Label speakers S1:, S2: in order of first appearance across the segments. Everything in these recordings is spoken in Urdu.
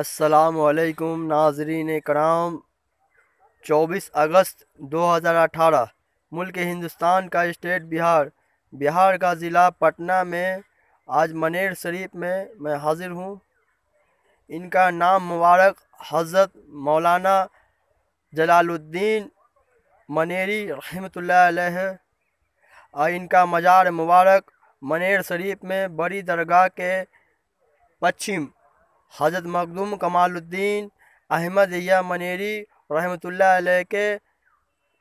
S1: السلام علیکم ناظرین کرام چوبیس اگست دو ہزار اٹھارہ ملک ہندوستان کا اسٹیٹ بہار بہار کا ضلع پٹنہ میں آج منیر شریف میں میں حاضر ہوں ان کا نام مبارک حضرت مولانا جلال الدین منیری رحمت اللہ علیہ اور ان کا مجار مبارک منیر شریف میں بڑی درگاہ کے پچھم حضرت مخدوم کمال الدین احمد یا منیری رحمۃ اللہ علیہ کے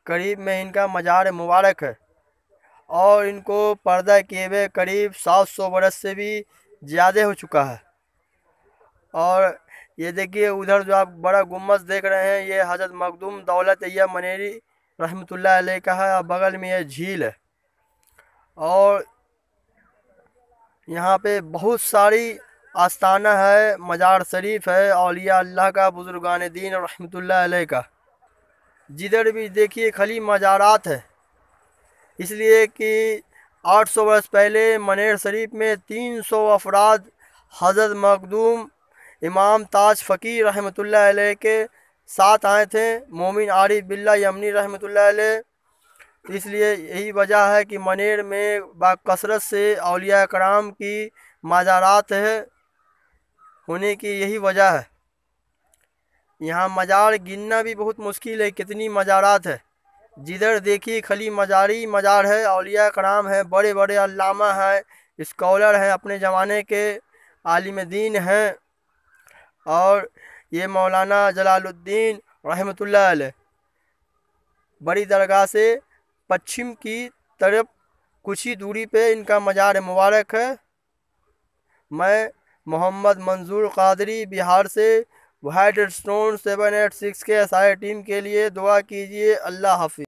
S1: قریب میں ان کا مزار مبارک ہے اور ان کو پردہ کیے ہوئے قریب سات سو برس سے بھی زیادہ ہو چکا ہے اور یہ دیکھیے ادھر جو آپ بڑا گمبز دیکھ رہے ہیں یہ حضرت مخدوم دولت یا منیری رحمۃ اللہ علیہ کا ہے اور بغل میں یہ جھیل ہے اور یہاں پہ بہت ساری آستانہ ہے مجار شریف ہے اولیاء اللہ کا بزرگان دین اور رحمۃ اللہ علیہ کا جدھر بھی دیکھیے خلی مزارات ہے اس لیے کہ آٹھ سو برس پہلے منیر شریف میں تین سو افراد حضرت مخدوم امام تاج فقیر رحمۃ اللہ علیہ کے ساتھ آئے تھے مومن عارف بلّہ یمنی رحمۃ اللہ علیہ اس لیے یہی وجہ ہے کہ منیر میں با کثرت سے اولیاء کرام کی مزارات ہے ہونے کی یہی وجہ ہے یہاں مزار گننا بھی بہت مشکل ہے کتنی مزارات ہے جدھر دیکھی خلی مزاری مزار ہے اولیاء کرام ہے بڑے بڑے علامہ ہیں اسکالر ہیں اپنے زمانے کے عالم دین ہیں اور یہ مولانا جلال الدین رحمۃ اللہ علیہ بڑی درگاہ سے پچھم کی طرف کچھ ہی دوری پہ ان کا مزار مبارک ہے میں محمد منظور قادری بہار سے white stone seven eight six کے سائے ٹیم کے لیے دعا کیجیے اللہ حافظ